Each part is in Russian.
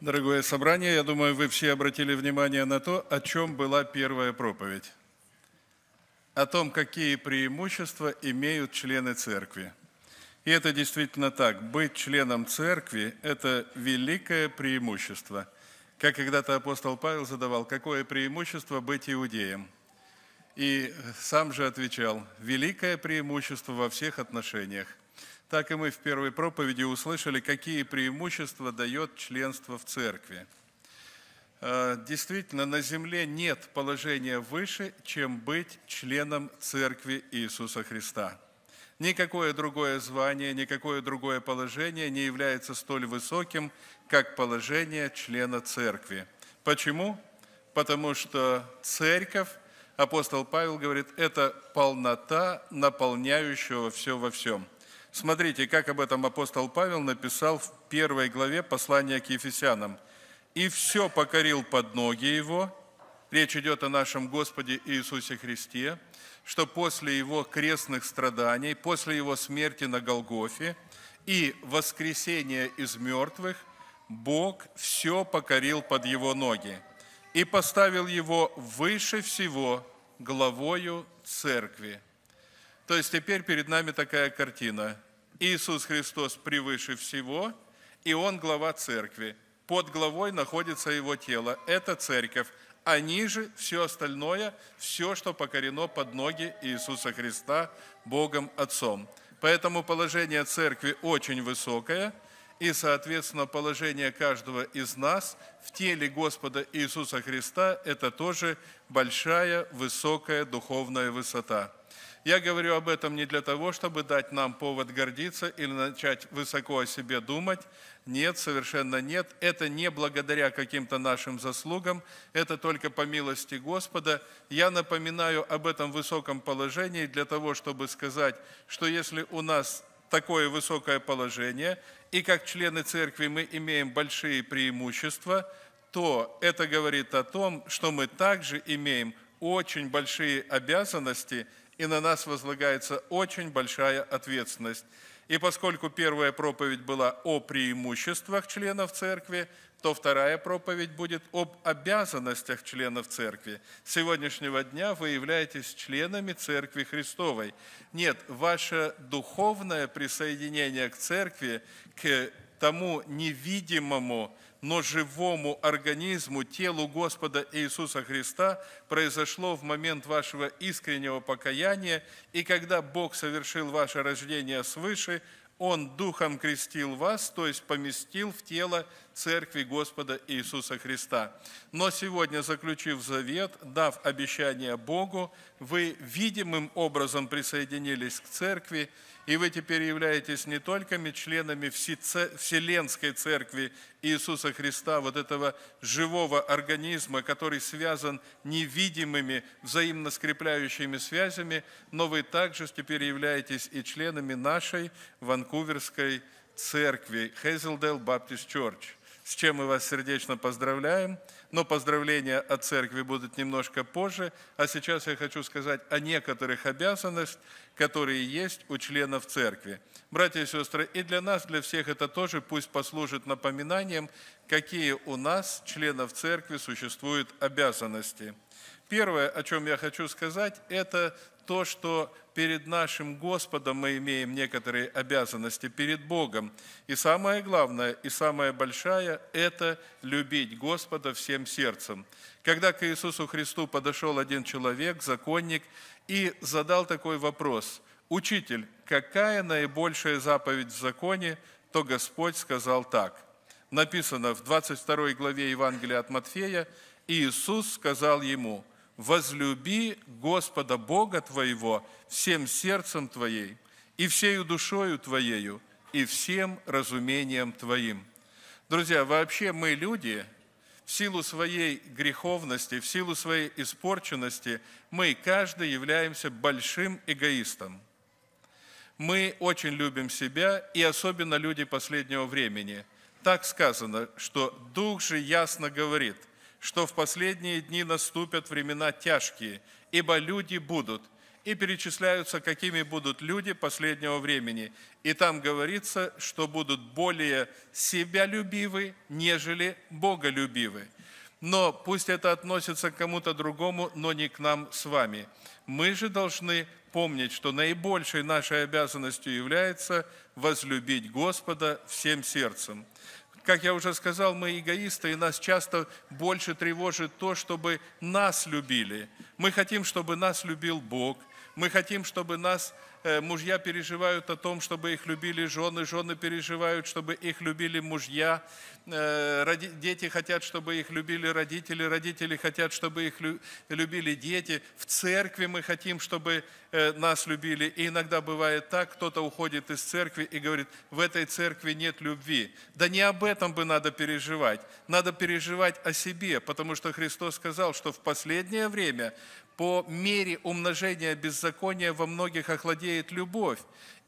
Дорогое собрание, я думаю, вы все обратили внимание на то, о чем была первая проповедь. О том, какие преимущества имеют члены церкви. И это действительно так. Быть членом церкви – это великое преимущество. Как когда-то апостол Павел задавал, какое преимущество быть иудеем? И сам же отвечал, великое преимущество во всех отношениях. Так и мы в первой проповеди услышали, какие преимущества дает членство в церкви. Э, действительно, на земле нет положения выше, чем быть членом церкви Иисуса Христа. Никакое другое звание, никакое другое положение не является столь высоким, как положение члена церкви. Почему? Потому что церковь, апостол Павел говорит, это полнота наполняющего все во всем – Смотрите, как об этом апостол Павел написал в первой главе послания к Ефесянам. «И все покорил под ноги его». Речь идет о нашем Господе Иисусе Христе, что после его крестных страданий, после его смерти на Голгофе и воскресения из мертвых, Бог все покорил под его ноги и поставил его выше всего главою церкви – то есть теперь перед нами такая картина. Иисус Христос превыше всего, и Он глава церкви. Под главой находится Его тело. Это церковь. А ниже все остальное, все, что покорено под ноги Иисуса Христа Богом Отцом. Поэтому положение церкви очень высокое, и, соответственно, положение каждого из нас в теле Господа Иисуса Христа – это тоже большая, высокая духовная высота – я говорю об этом не для того, чтобы дать нам повод гордиться или начать высоко о себе думать. Нет, совершенно нет. Это не благодаря каким-то нашим заслугам, это только по милости Господа. Я напоминаю об этом высоком положении для того, чтобы сказать, что если у нас такое высокое положение, и как члены церкви мы имеем большие преимущества, то это говорит о том, что мы также имеем очень большие обязанности – и на нас возлагается очень большая ответственность. И поскольку первая проповедь была о преимуществах членов церкви, то вторая проповедь будет об обязанностях членов церкви. С сегодняшнего дня вы являетесь членами церкви Христовой. Нет, ваше духовное присоединение к церкви, к тому невидимому, но живому организму, телу Господа Иисуса Христа произошло в момент вашего искреннего покаяния, и когда Бог совершил ваше рождение свыше, Он духом крестил вас, то есть поместил в тело Церкви Господа Иисуса Христа. Но сегодня, заключив завет, дав обещание Богу, вы видимым образом присоединились к Церкви, и вы теперь являетесь не только членами Вселенской Церкви Иисуса Христа, вот этого живого организма, который связан невидимыми, взаимно скрепляющими связями, но вы также теперь являетесь и членами нашей Ванкуверской Церкви, Hazeldale Baptist Church – с чем мы вас сердечно поздравляем. Но поздравления от церкви будут немножко позже. А сейчас я хочу сказать о некоторых обязанностях, которые есть у членов церкви. Братья и сестры, и для нас, для всех это тоже пусть послужит напоминанием, какие у нас, членов церкви, существуют обязанности. Первое, о чем я хочу сказать, это то, что перед нашим Господом мы имеем некоторые обязанности перед Богом. И самое главное, и самая большая – это любить Господа всем сердцем. Когда к Иисусу Христу подошел один человек, законник, и задал такой вопрос – «Учитель, какая наибольшая заповедь в законе?» То Господь сказал так. Написано в 22 главе Евангелия от Матфея, «Иисус сказал ему, возлюби Господа Бога твоего всем сердцем твоей и всею душою твоею и всем разумением твоим». Друзья, вообще мы люди, в силу своей греховности, в силу своей испорченности, мы каждый являемся большим эгоистом. Мы очень любим себя, и особенно люди последнего времени. Так сказано, что Дух же ясно говорит – что в последние дни наступят времена тяжкие, ибо люди будут, и перечисляются, какими будут люди последнего времени. И там говорится, что будут более себялюбивы, нежели боголюбивы. Но пусть это относится к кому-то другому, но не к нам с вами. Мы же должны помнить, что наибольшей нашей обязанностью является возлюбить Господа всем сердцем. Как я уже сказал, мы эгоисты, и нас часто больше тревожит то, чтобы нас любили. Мы хотим, чтобы нас любил Бог. Мы хотим, чтобы нас Э, мужья переживают о том, чтобы их любили жены, жены переживают, чтобы их любили мужья, э, дети хотят, чтобы их любили родители, родители хотят, чтобы их любили дети, в церкви мы хотим, чтобы э, нас любили. И иногда бывает так, кто-то уходит из церкви и говорит, в этой церкви нет любви. Да не об этом бы надо переживать, надо переживать о себе, потому что Христос сказал, что в последнее время по мере умножения беззакония во многих охладеет любовь,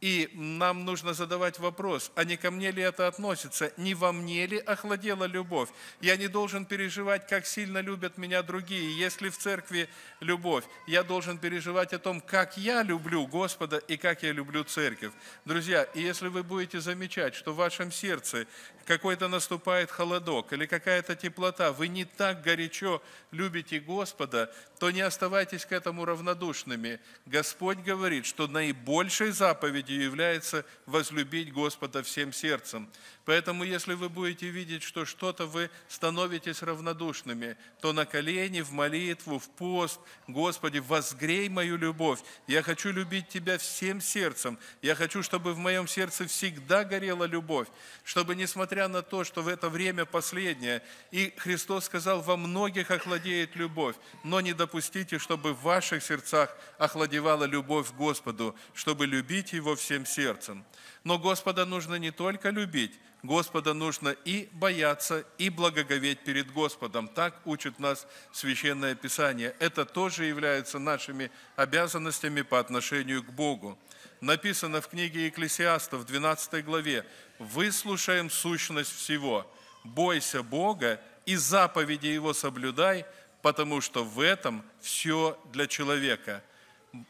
и нам нужно задавать вопрос, а не ко мне ли это относится, не во мне ли охладела любовь? Я не должен переживать, как сильно любят меня другие, если в церкви любовь. Я должен переживать о том, как я люблю Господа и как я люблю церковь. Друзья, и если вы будете замечать, что в вашем сердце какой-то наступает холодок или какая-то теплота, вы не так горячо любите Господа, то не оставайтесь к этому равнодушными. Господь говорит, что наибольшей заповеди заповедью является возлюбить Господа всем сердцем. Поэтому, если вы будете видеть, что что-то вы становитесь равнодушными, то на колени, в молитву, в пост, Господи, возгрей мою любовь. Я хочу любить Тебя всем сердцем. Я хочу, чтобы в моем сердце всегда горела любовь, чтобы, несмотря на то, что в это время последнее, и Христос сказал, во многих охладеет любовь, но не допустите, чтобы в ваших сердцах охладевала любовь к Господу, чтобы любить Его всем сердцем. Но Господа нужно не только любить, Господа нужно и бояться, и благоговеть перед Господом. Так учит нас Священное Писание. Это тоже является нашими обязанностями по отношению к Богу. Написано в книге Екклесиаста в 12 главе «Выслушаем сущность всего, бойся Бога и заповеди Его соблюдай, потому что в этом все для человека –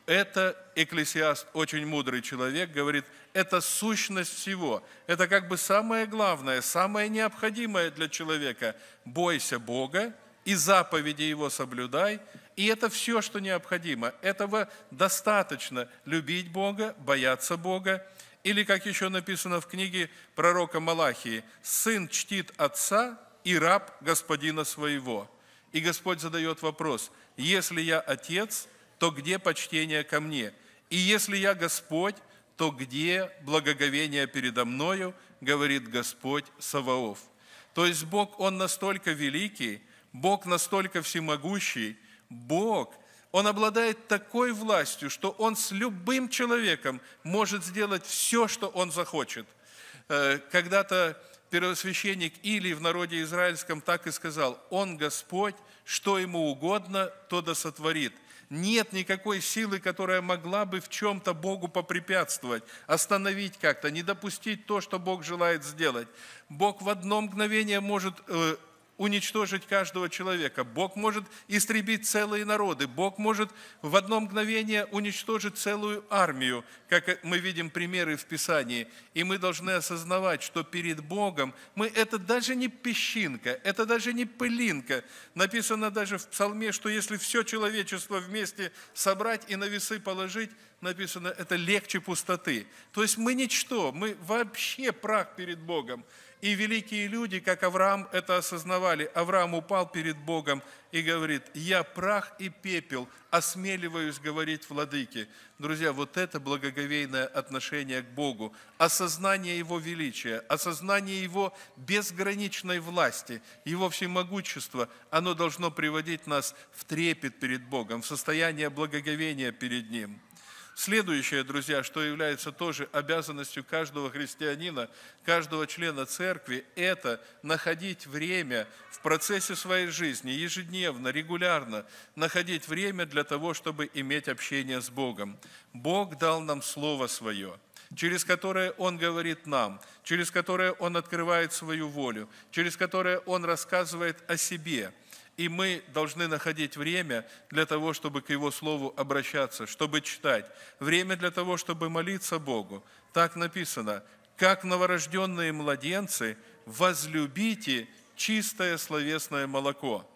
это экклесиаст, очень мудрый человек, говорит, это сущность всего. Это как бы самое главное, самое необходимое для человека. Бойся Бога и заповеди Его соблюдай. И это все, что необходимо. Этого достаточно. Любить Бога, бояться Бога. Или, как еще написано в книге пророка Малахии, «Сын чтит отца и раб господина своего». И Господь задает вопрос, «Если я отец, то где почтение ко мне? И если я Господь, то где благоговение передо мною, говорит Господь Саваоф. То есть Бог, Он настолько великий, Бог настолько всемогущий, Бог, Он обладает такой властью, что Он с любым человеком может сделать все, что Он захочет. Э, когда-то первосвященник Или в народе израильском так и сказал, «Он Господь, что Ему угодно, то да сотворит». Нет никакой силы, которая могла бы в чем-то Богу попрепятствовать, остановить как-то, не допустить то, что Бог желает сделать. Бог в одно мгновение может э, уничтожить каждого человека. Бог может истребить целые народы. Бог может в одно мгновение уничтожить целую армию, как мы видим примеры в Писании. И мы должны осознавать, что перед Богом мы – это даже не песчинка, это даже не пылинка. Написано даже в Псалме, что если все человечество вместе собрать и на весы положить, написано, это легче пустоты. То есть мы ничто, мы вообще прах перед Богом. И великие люди, как Авраам, это осознавали. Авраам упал перед Богом и говорит, «Я прах и пепел, осмеливаюсь говорить владыке». Друзья, вот это благоговейное отношение к Богу, осознание Его величия, осознание Его безграничной власти, Его всемогущества, оно должно приводить нас в трепет перед Богом, в состояние благоговения перед Ним – Следующее, друзья, что является тоже обязанностью каждого христианина, каждого члена церкви, это находить время в процессе своей жизни, ежедневно, регулярно, находить время для того, чтобы иметь общение с Богом. Бог дал нам Слово Свое – через которое Он говорит нам, через которое Он открывает свою волю, через которое Он рассказывает о себе – и мы должны находить время для того, чтобы к Его Слову обращаться, чтобы читать. Время для того, чтобы молиться Богу. Так написано, как новорожденные младенцы, возлюбите чистое словесное молоко.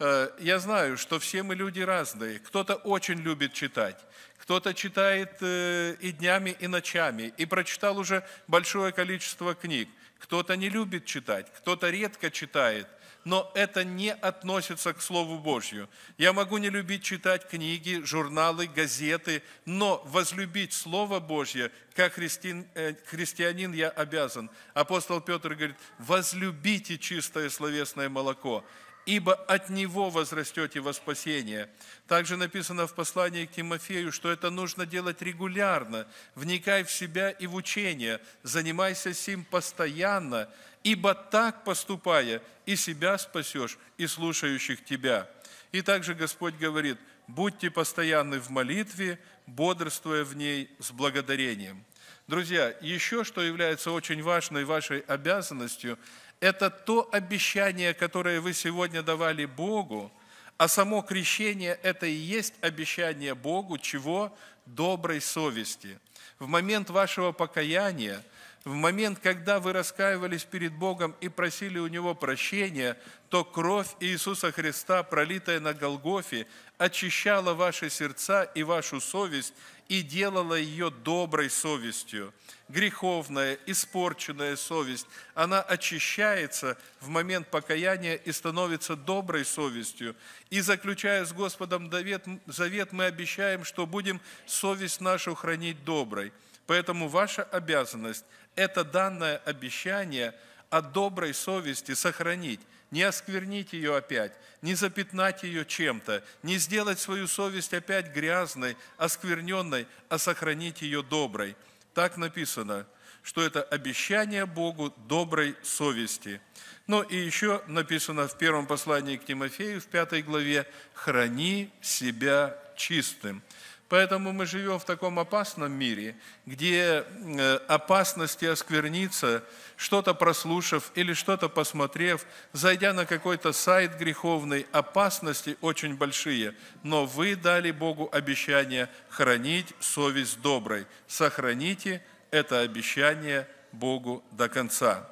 Э, я знаю, что все мы люди разные. Кто-то очень любит читать, кто-то читает э, и днями, и ночами, и прочитал уже большое количество книг. Кто-то не любит читать, кто-то редко читает – но это не относится к Слову Божью. Я могу не любить читать книги, журналы, газеты, но возлюбить Слово Божье, как христи... Э, христианин я обязан. Апостол Петр говорит, возлюбите чистое словесное молоко, ибо от него возрастете во спасение. Также написано в послании к Тимофею, что это нужно делать регулярно, вникай в себя и в учение, занимайся сим постоянно – ибо так поступая, и себя спасешь, и слушающих тебя». И также Господь говорит, «Будьте постоянны в молитве, бодрствуя в ней с благодарением». Друзья, еще что является очень важной вашей обязанностью, это то обещание, которое вы сегодня давали Богу, а само крещение – это и есть обещание Богу чего? Доброй совести. В момент вашего покаяния – в момент, когда вы раскаивались перед Богом и просили у Него прощения, то кровь Иисуса Христа, пролитая на Голгофе, очищала ваши сердца и вашу совесть и делала ее доброй совестью. Греховная, испорченная совесть, она очищается в момент покаяния и становится доброй совестью. И заключая с Господом завет, мы обещаем, что будем совесть нашу хранить доброй. Поэтому ваша обязанность – это данное обещание от доброй совести сохранить, не осквернить ее опять, не запятнать ее чем-то, не сделать свою совесть опять грязной, оскверненной, а сохранить ее доброй. Так написано, что это обещание Богу доброй совести. Ну и еще написано в первом послании к Тимофею, в пятой главе, «Храни себя чистым». Поэтому мы живем в таком опасном мире, где э, опасности оскверниться, что-то прослушав или что-то посмотрев, зайдя на какой-то сайт греховный, опасности очень большие. Но вы дали Богу обещание хранить совесть доброй. Сохраните это обещание Богу до конца.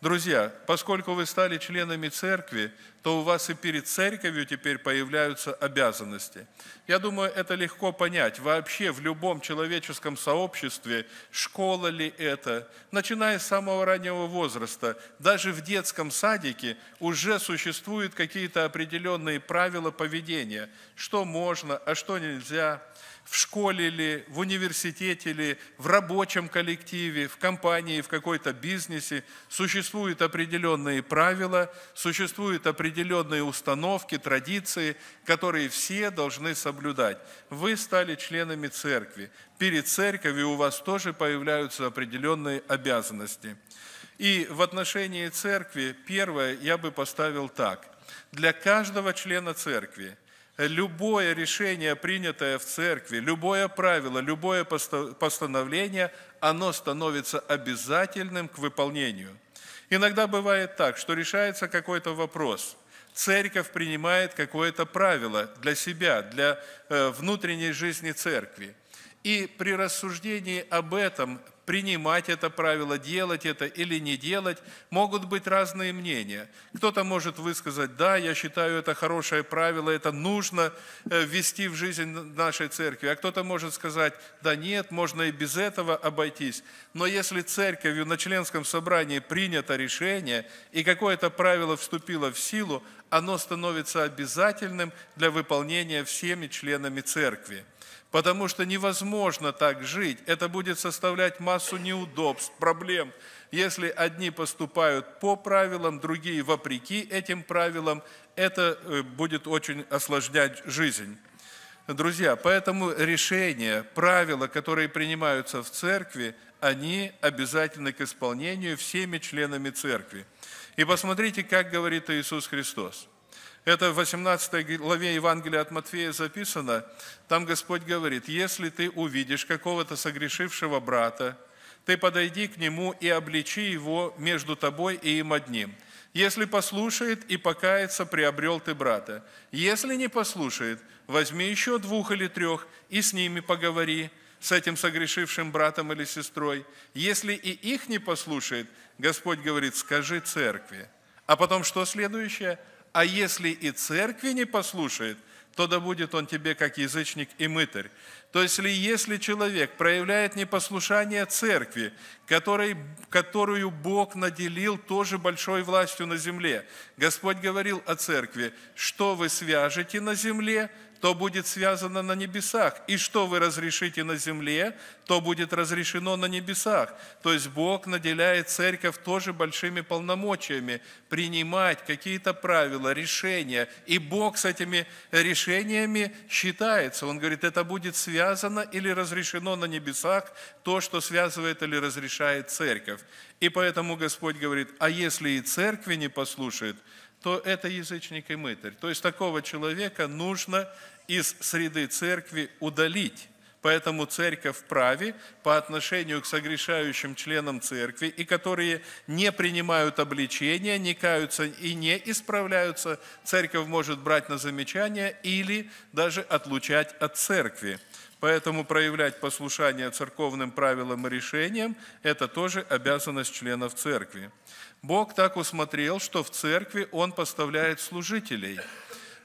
Друзья, поскольку вы стали членами церкви, то у вас и перед церковью теперь появляются обязанности. Я думаю, это легко понять. Вообще в любом человеческом сообществе, школа ли это, начиная с самого раннего возраста, даже в детском садике уже существуют какие-то определенные правила поведения, что можно, а что нельзя в школе ли, в университете ли, в рабочем коллективе, в компании, в какой-то бизнесе существуют определенные правила, существуют определенные определенные установки, традиции, которые все должны соблюдать. Вы стали членами церкви. Перед церковью у вас тоже появляются определенные обязанности. И в отношении церкви первое я бы поставил так. Для каждого члена церкви любое решение, принятое в церкви, любое правило, любое постановление, оно становится обязательным к выполнению. Иногда бывает так, что решается какой-то вопрос, церковь принимает какое-то правило для себя, для э, внутренней жизни церкви – и при рассуждении об этом, принимать это правило, делать это или не делать, могут быть разные мнения. Кто-то может высказать, да, я считаю это хорошее правило, это нужно э, ввести в жизнь нашей церкви, а кто-то может сказать, да нет, можно и без этого обойтись. Но если церковью на членском собрании принято решение, и какое-то правило вступило в силу, оно становится обязательным для выполнения всеми членами церкви потому что невозможно так жить. Это будет составлять массу неудобств, проблем. Если одни поступают по правилам, другие вопреки этим правилам, это э, будет очень осложнять жизнь. Друзья, поэтому решения, правила, которые принимаются в церкви, они обязательны к исполнению всеми членами церкви. И посмотрите, как говорит Иисус Христос – это в 18 главе Евангелия от Матфея записано. Там Господь говорит, если ты увидишь какого-то согрешившего брата, ты подойди к нему и обличи его между тобой и им одним. Если послушает и покается, приобрел ты брата. Если не послушает, возьми еще двух или трех и с ними поговори, с этим согрешившим братом или сестрой. Если и их не послушает, Господь говорит, скажи церкви. А потом что следующее? А если и церкви не послушает, то да будет он тебе как язычник и мытарь. То есть, ли, если человек проявляет непослушание церкви, которой, которую Бог наделил тоже большой властью на земле, Господь говорил о церкви, что вы свяжете на земле, то будет связано на небесах. И что вы разрешите на земле, то будет разрешено на небесах. То есть Бог наделяет церковь тоже большими полномочиями принимать какие-то правила, решения. И Бог с этими решениями считается. Он говорит, это будет связано или разрешено на небесах, то, что связывает или разрешает церковь. И поэтому Господь говорит, а если и церкви не послушает, то это язычник и мытарь. То есть такого человека нужно из среды церкви удалить. Поэтому церковь праве по отношению к согрешающим членам церкви, и которые не принимают обличения, не каются и не исправляются, церковь может брать на замечание или даже отлучать от церкви. Поэтому проявлять послушание церковным правилам и решениям – это тоже обязанность членов церкви. Бог так усмотрел, что в церкви Он поставляет служителей.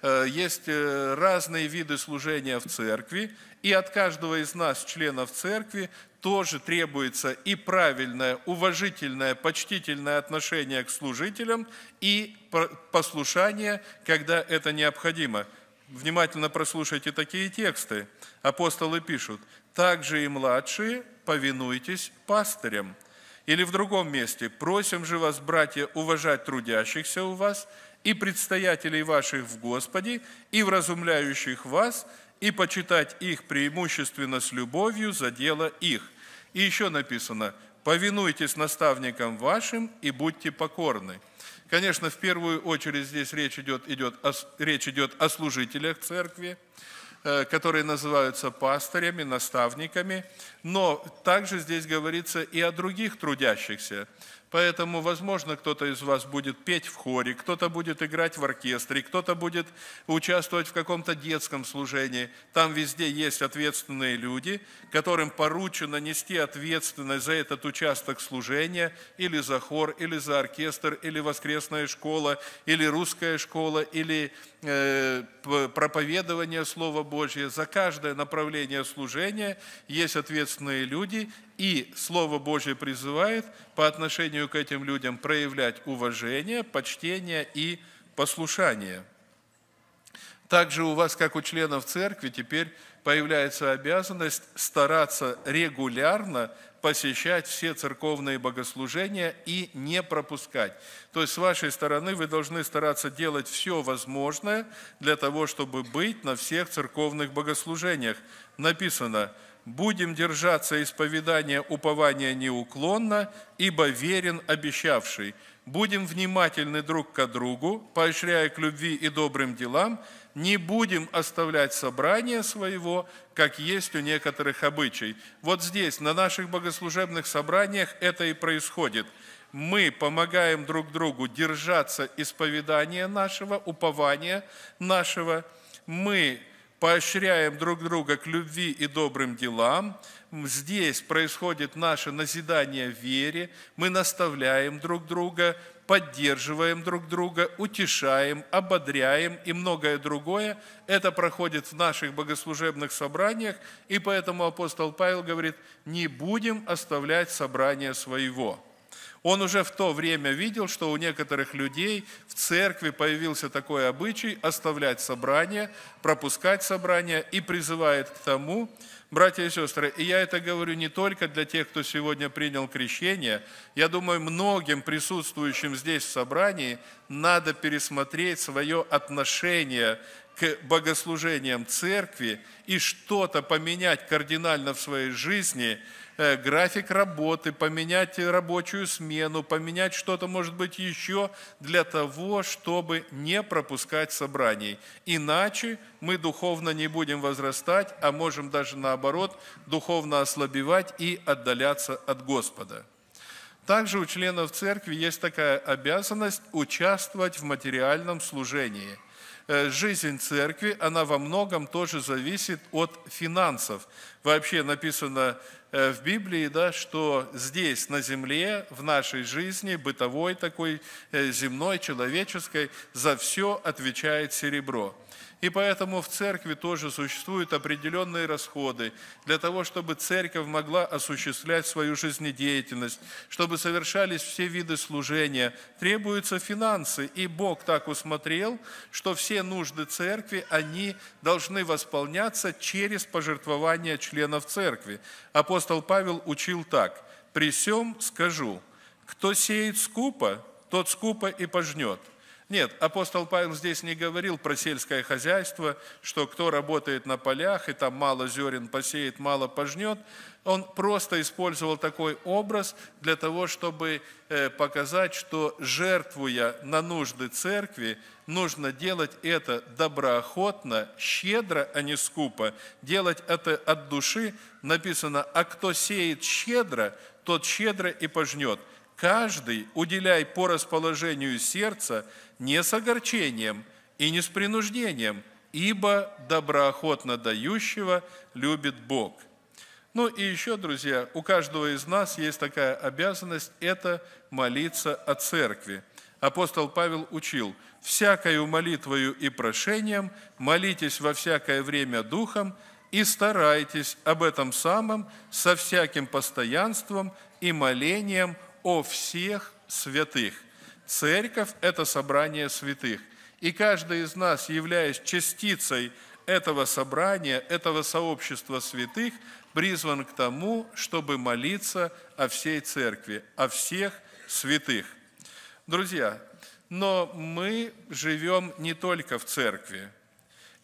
Э, есть э, разные виды служения в церкви, и от каждого из нас, членов церкви, тоже требуется и правильное, уважительное, почтительное отношение к служителям, и послушание, когда это необходимо – внимательно прослушайте такие тексты. Апостолы пишут, так же и младшие повинуйтесь пастырям». Или в другом месте, «Просим же вас, братья, уважать трудящихся у вас и предстоятелей ваших в Господе, и вразумляющих вас, и почитать их преимущественно с любовью за дело их». И еще написано, «Повинуйтесь наставникам вашим и будьте покорны». Конечно, в первую очередь здесь речь идет, идет, о, речь идет о служителях церкви, э, которые называются пастырями, наставниками, но также здесь говорится и о других трудящихся, Поэтому, возможно, кто-то из вас будет петь в хоре, кто-то будет играть в оркестре, кто-то будет участвовать в каком-то детском служении. Там везде есть ответственные люди, которым поручено нести ответственность за этот участок служения, или за хор, или за оркестр, или воскресная школа, или русская школа, или э, проповедование Слова Божьего. За каждое направление служения есть ответственные люди, и Слово Божье призывает по отношению отношению к этим людям проявлять уважение, почтение и послушание. Также у вас, как у членов церкви, теперь появляется обязанность стараться регулярно посещать все церковные богослужения и не пропускать. То есть с вашей стороны вы должны стараться делать все возможное для того, чтобы быть на всех церковных богослужениях. Написано – будем держаться исповедания упования неуклонно, ибо верен обещавший. Будем внимательны друг к другу, поощряя к любви и добрым делам, не будем оставлять собрание своего, как есть у некоторых обычай. Вот здесь, на наших богослужебных собраниях это и происходит. Мы помогаем друг другу держаться исповедания нашего, упования нашего. Мы поощряем друг друга к любви и добрым делам. Здесь происходит наше назидание вере, мы наставляем друг друга, поддерживаем друг друга, утешаем, ободряем и многое другое. Это проходит в наших богослужебных собраниях, и поэтому апостол Павел говорит, не будем оставлять собрание своего. Он уже в то время видел, что у некоторых людей в церкви появился такой обычай оставлять собрание, пропускать собрание и призывает к тому, братья и сестры, и я это говорю не только для тех, кто сегодня принял крещение, я думаю, многим присутствующим здесь в собрании надо пересмотреть свое отношение к богослужениям церкви и что-то поменять кардинально в своей жизни – Э, график работы, поменять рабочую смену, поменять что-то, может быть, еще для того, чтобы не пропускать собраний. Иначе мы духовно не будем возрастать, а можем даже наоборот духовно ослабевать и отдаляться от Господа. Также у членов церкви есть такая обязанность участвовать в материальном служении. Э, жизнь церкви, она во многом тоже зависит от финансов. Вообще написано, Э, в Библии, да, что здесь, на земле, в нашей жизни, бытовой такой, э, земной, человеческой, за все отвечает серебро. И поэтому в церкви тоже существуют определенные расходы для того, чтобы церковь могла осуществлять свою жизнедеятельность, чтобы совершались все виды служения. Требуются финансы, и Бог так усмотрел, что все нужды церкви, они должны восполняться через пожертвования членов церкви. Апостол Павел учил так, «При всем скажу, кто сеет скупо, тот скупо и пожнет». Нет, апостол Павел здесь не говорил про сельское хозяйство, что кто работает на полях и там мало зерен посеет, мало пожнет. Он просто использовал такой образ для того, чтобы э, показать, что жертвуя на нужды церкви, нужно делать это доброохотно, щедро, а не скупо. Делать это от души написано, а кто сеет щедро, тот щедро и пожнет – Каждый уделяй по расположению сердца не с огорчением и не с принуждением, ибо доброохотно дающего любит Бог». Ну и еще, друзья, у каждого из нас есть такая обязанность – это молиться о церкви. Апостол Павел учил, «Всякою молитвою и прошением молитесь во всякое время Духом и старайтесь об этом самом со всяким постоянством и молением о всех святых. Церковь – это собрание святых. И каждый из нас, являясь частицей этого собрания, этого сообщества святых, призван к тому, чтобы молиться о всей церкви, о всех святых. Друзья, но мы живем не только в церкви –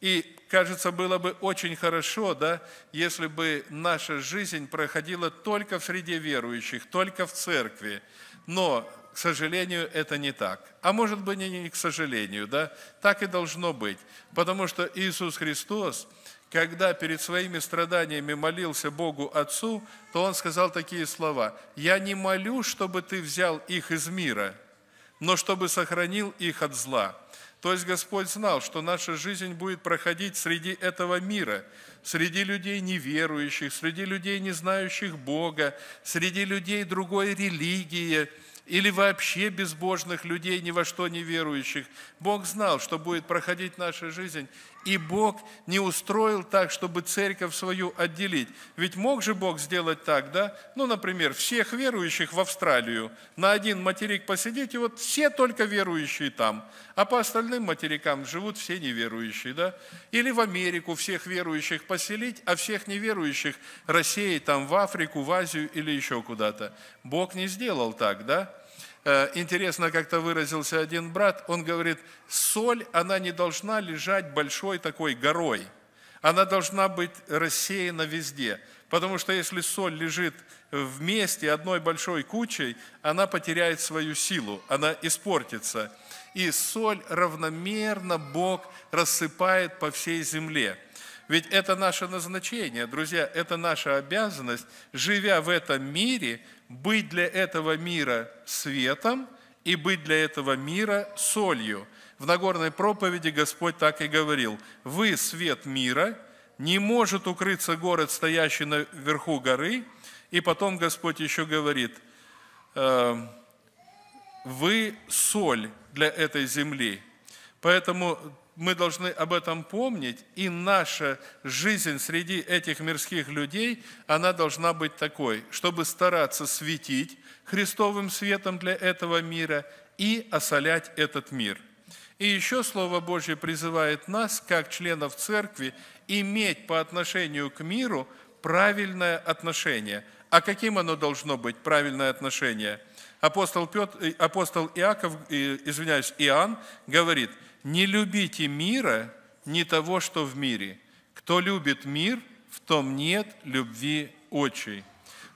и, кажется, было бы очень хорошо, да, если бы наша жизнь проходила только в среде верующих, только в церкви. Но, к сожалению, это не так. А может быть, не к сожалению, да, так и должно быть. Потому что Иисус Христос, когда перед своими страданиями молился Богу Отцу, то он сказал такие слова, «Я не молю, чтобы ты взял их из мира, но чтобы сохранил их от зла». То есть Господь знал, что наша жизнь будет проходить среди этого мира, среди людей неверующих, среди людей, не знающих Бога, среди людей другой религии или вообще безбожных людей, ни во что не верующих. Бог знал, что будет проходить наша жизнь, и Бог не устроил так, чтобы церковь свою отделить. Ведь мог же Бог сделать так, да? Ну, например, всех верующих в Австралию на один материк посидеть, и вот все только верующие там, а по остальным материкам живут все неверующие, да? Или в Америку всех верующих поселить, а всех неверующих рассеять там в Африку, в Азию или еще куда-то. Бог не сделал так, да? Э, интересно, как-то выразился один брат, он говорит, соль, она не должна лежать большой такой горой, она должна быть рассеяна везде, потому что если соль лежит вместе одной большой кучей, она потеряет свою силу, она испортится. И соль равномерно Бог рассыпает по всей земле. Ведь это наше назначение, друзья, это наша обязанность, живя в этом мире, быть для этого мира светом и быть для этого мира солью. В Нагорной проповеди Господь так и говорил, «Вы – свет мира, не может укрыться город, стоящий наверху горы». И потом Господь еще говорит, э, «Вы – соль для этой земли». Поэтому мы должны об этом помнить, и наша жизнь среди этих мирских людей, она должна быть такой, чтобы стараться светить Христовым светом для этого мира и осолять этот мир. И еще Слово Божье призывает нас, как членов церкви, иметь по отношению к миру правильное отношение. А каким оно должно быть, правильное отношение? Апостол, Петр, э, апостол Иаков, э, извиняюсь, Иоанн говорит – не любите мира, ни того, что в мире. Кто любит мир, в том нет любви отчей.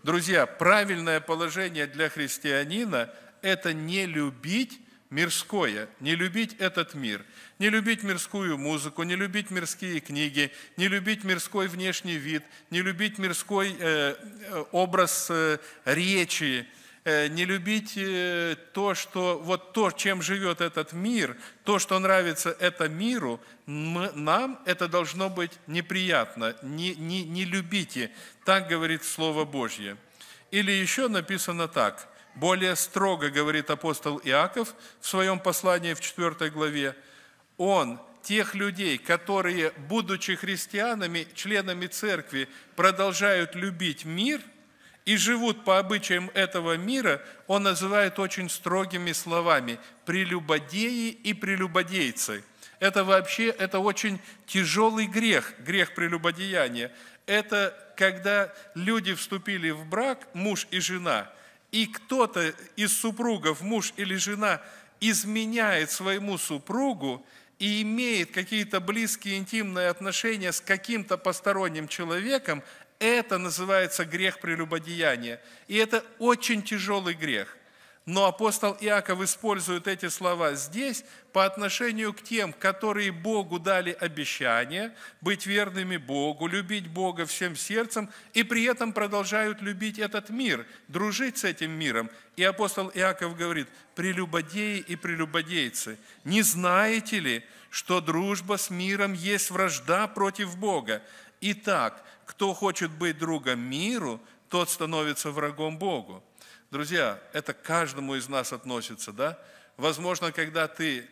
Друзья, правильное положение для христианина – это не любить мирское, не любить этот мир, не любить мирскую музыку, не любить мирские книги, не любить мирской внешний вид, не любить мирской э, э образ э, речи, Э, не любить э, то, что, вот то, чем живет этот мир, то, что нравится это миру, нам это должно быть неприятно. Не, не, не любите, так говорит Слово Божье. Или еще написано так, более строго говорит апостол Иаков в своем послании в 4 главе, он тех людей, которые, будучи христианами, членами церкви, продолжают любить мир – и живут по обычаям этого мира, он называет очень строгими словами «прелюбодеи» и «прелюбодейцы». Это вообще, это очень тяжелый грех, грех прелюбодеяния. Это когда люди вступили в брак, муж и жена, и кто-то из супругов, муж или жена, изменяет своему супругу и имеет какие-то близкие интимные отношения с каким-то посторонним человеком, это называется грех прелюбодеяния. И это очень тяжелый грех. Но апостол Иаков использует эти слова здесь по отношению к тем, которые Богу дали обещание быть верными Богу, любить Бога всем сердцем, и при этом продолжают любить этот мир, дружить с этим миром. И апостол Иаков говорит, прелюбодеи и прелюбодейцы, не знаете ли, что дружба с миром есть вражда против Бога? Итак, кто хочет быть другом миру, тот становится врагом Богу. Друзья, это к каждому из нас относится, да? Возможно, когда ты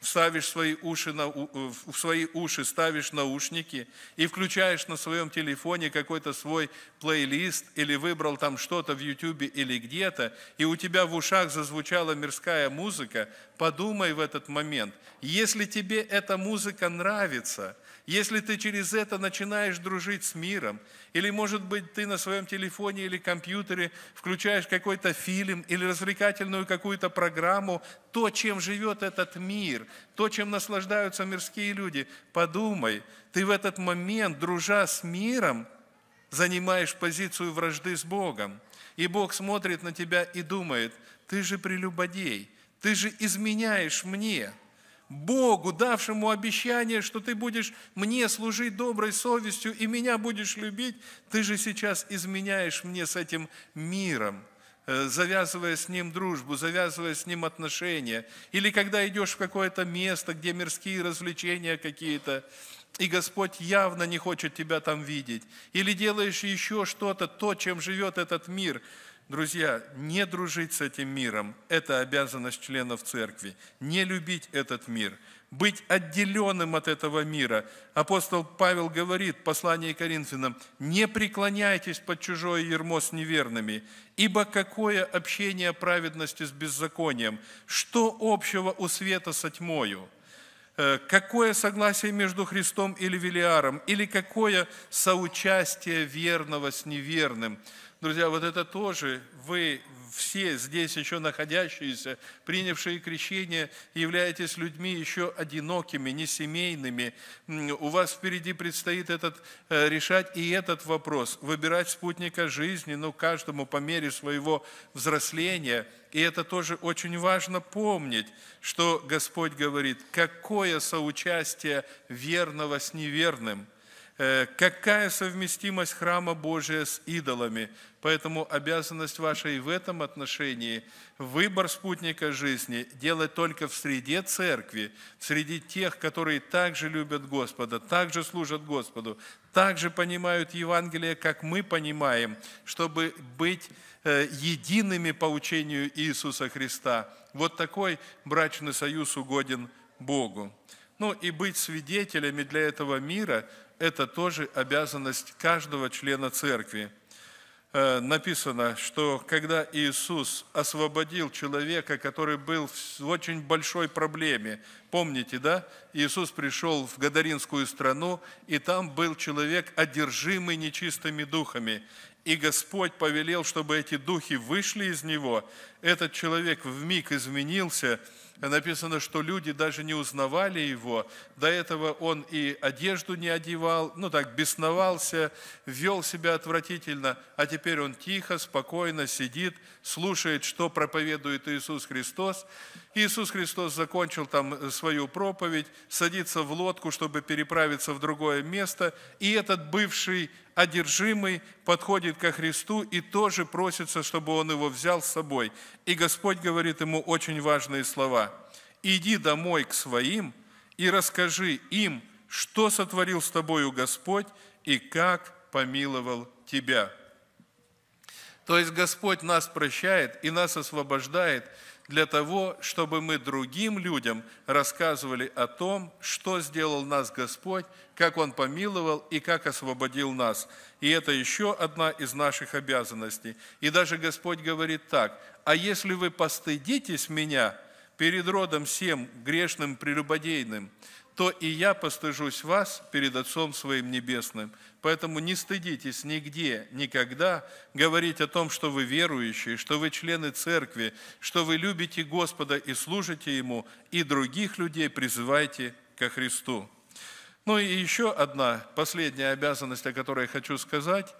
ставишь свои уши на, э, в свои уши ставишь наушники и включаешь на своем телефоне какой-то свой плейлист или выбрал там что-то в YouTube или где-то, и у тебя в ушах зазвучала мирская музыка, подумай в этот момент. Если тебе эта музыка нравится – если ты через это начинаешь дружить с миром, или, может быть, ты на своем телефоне или компьютере включаешь какой-то фильм или развлекательную какую-то программу, то, чем живет этот мир, то, чем наслаждаются мирские люди, подумай, ты в этот момент, дружа с миром, занимаешь позицию вражды с Богом. И Бог смотрит на тебя и думает, ты же прелюбодей, ты же изменяешь мне – Богу, давшему обещание, что ты будешь мне служить доброй совестью и меня будешь любить, ты же сейчас изменяешь мне с этим миром, э, завязывая с ним дружбу, завязывая с ним отношения. Или когда идешь в какое-то место, где мирские развлечения какие-то, и Господь явно не хочет тебя там видеть. Или делаешь еще что-то, то, чем живет этот мир – Друзья, не дружить с этим миром – это обязанность членов церкви. Не любить этот мир, быть отделенным от этого мира. Апостол Павел говорит в послании к Коринфянам, «Не преклоняйтесь под чужое ермо с неверными, ибо какое общение праведности с беззаконием? Что общего у света со тьмою?» э, какое согласие между Христом или Велиаром, или какое соучастие верного с неверным. Друзья, вот это тоже вы все здесь еще находящиеся, принявшие крещение, являетесь людьми еще одинокими, не семейными. У вас впереди предстоит этот, э, решать и этот вопрос, выбирать спутника жизни, но ну, каждому по мере своего взросления. И это тоже очень важно помнить, что Господь говорит, какое соучастие верного с неверным – Э, какая совместимость храма Божия с идолами? Поэтому обязанность ваша и в этом отношении – выбор спутника жизни делать только в среде церкви, в среде тех, которые также любят Господа, также служат Господу, также понимают Евангелие, как мы понимаем, чтобы быть э, едиными по учению Иисуса Христа. Вот такой брачный союз угоден Богу. Ну и быть свидетелями для этого мира – это тоже обязанность каждого члена церкви. Э, написано, что когда Иисус освободил человека, который был в очень большой проблеме, помните, да? Иисус пришел в Гадаринскую страну, и там был человек, одержимый нечистыми духами. И Господь повелел, чтобы эти духи вышли из него. Этот человек в миг изменился – Написано, что люди даже не узнавали его. До этого он и одежду не одевал, ну так, бесновался, вел себя отвратительно. А теперь он тихо, спокойно сидит, слушает, что проповедует Иисус Христос. Иисус Христос закончил там свою проповедь, садится в лодку, чтобы переправиться в другое место. И этот бывший одержимый подходит ко Христу и тоже просится, чтобы он его взял с собой. И Господь говорит ему очень важные слова. «Иди домой к своим и расскажи им, что сотворил с тобою Господь и как помиловал тебя». То есть Господь нас прощает и нас освобождает – для того, чтобы мы другим людям рассказывали о том, что сделал нас Господь, как Он помиловал и как освободил нас. И это еще одна из наших обязанностей. И даже Господь говорит так, «А если вы постыдитесь Меня перед родом всем грешным прелюбодейным, то и я постыжусь вас перед Отцом Своим Небесным. Поэтому не стыдитесь нигде, никогда говорить о том, что вы верующие, что вы члены церкви, что вы любите Господа и служите Ему, и других людей призывайте ко Христу. Ну и еще одна последняя обязанность, о которой я хочу сказать,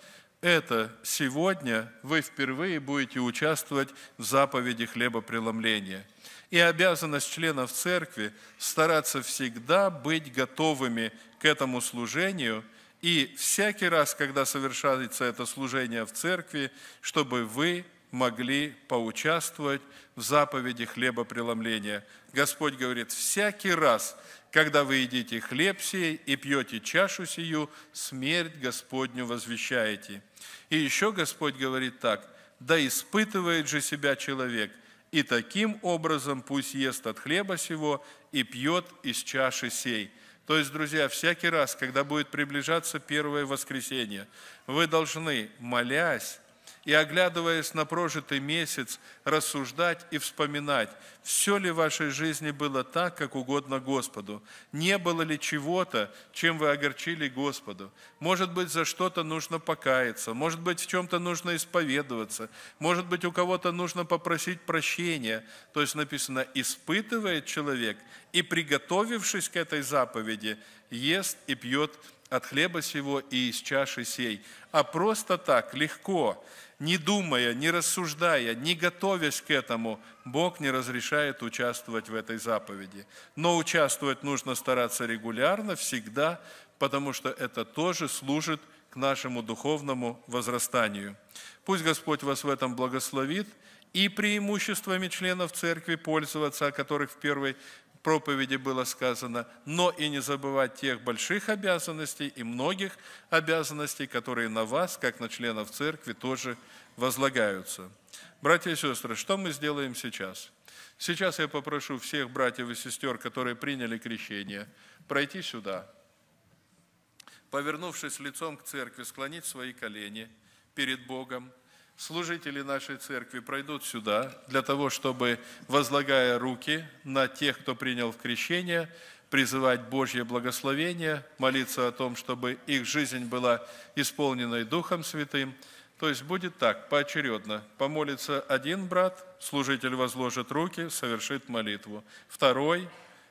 это сегодня вы впервые будете участвовать в заповеди хлебопреломления – и обязанность членов церкви стараться всегда быть готовыми к этому служению и всякий раз, когда совершается это служение в церкви, чтобы вы могли поучаствовать в заповеди хлебопреломления. Господь говорит, всякий раз, когда вы едите хлеб сей и пьете чашу сию, смерть Господню возвещаете. И еще Господь говорит так, да испытывает же себя человек – и таким образом пусть ест от хлеба сего и пьет из чаши сей». То есть, друзья, всякий раз, когда будет приближаться первое воскресенье, вы должны, молясь, и, оглядываясь на прожитый месяц, рассуждать и вспоминать, все ли в вашей жизни было так, как угодно Господу, не было ли чего-то, чем вы огорчили Господу. Может быть, за что-то нужно покаяться, может быть, в чем-то нужно исповедоваться, может быть, у кого-то нужно попросить прощения. То есть написано «испытывает человек и, приготовившись к этой заповеди, ест и пьет от хлеба сего и из чаши сей, а просто так, легко, не думая, не рассуждая, не готовясь к этому, Бог не разрешает участвовать в этой заповеди. Но участвовать нужно стараться регулярно, всегда, потому что это тоже служит к нашему духовному возрастанию. Пусть Господь вас в этом благословит и преимуществами членов церкви пользоваться, о которых в первой проповеди было сказано, но и не забывать тех больших обязанностей и многих обязанностей, которые на вас, как на членов церкви, тоже возлагаются. Братья и сестры, что мы сделаем сейчас? Сейчас я попрошу всех братьев и сестер, которые приняли крещение, пройти сюда, повернувшись лицом к церкви, склонить свои колени перед Богом – служители нашей церкви пройдут сюда для того, чтобы, возлагая руки на тех, кто принял в крещение, призывать Божье благословение, молиться о том, чтобы их жизнь была исполненной Духом Святым. То есть будет так, поочередно. Помолится один брат, служитель возложит руки, совершит молитву. Второй,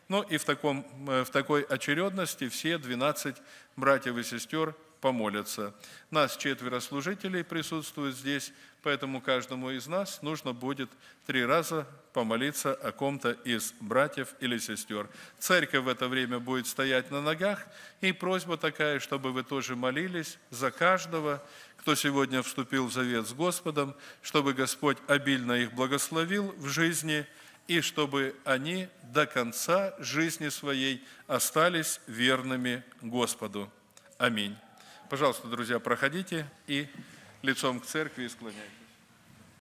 ну и в, таком, э, в такой очередности все 12 братьев и сестер помолятся. Нас четверо служителей присутствуют здесь, поэтому каждому из нас нужно будет три раза помолиться о ком-то из братьев или сестер. Церковь в это время будет стоять на ногах, и просьба такая, чтобы вы тоже молились за каждого, кто сегодня вступил в завет с Господом, чтобы Господь обильно их благословил в жизни, и чтобы они до конца жизни своей остались верными Господу. Аминь. Пожалуйста, друзья, проходите и лицом к церкви склоняйтесь.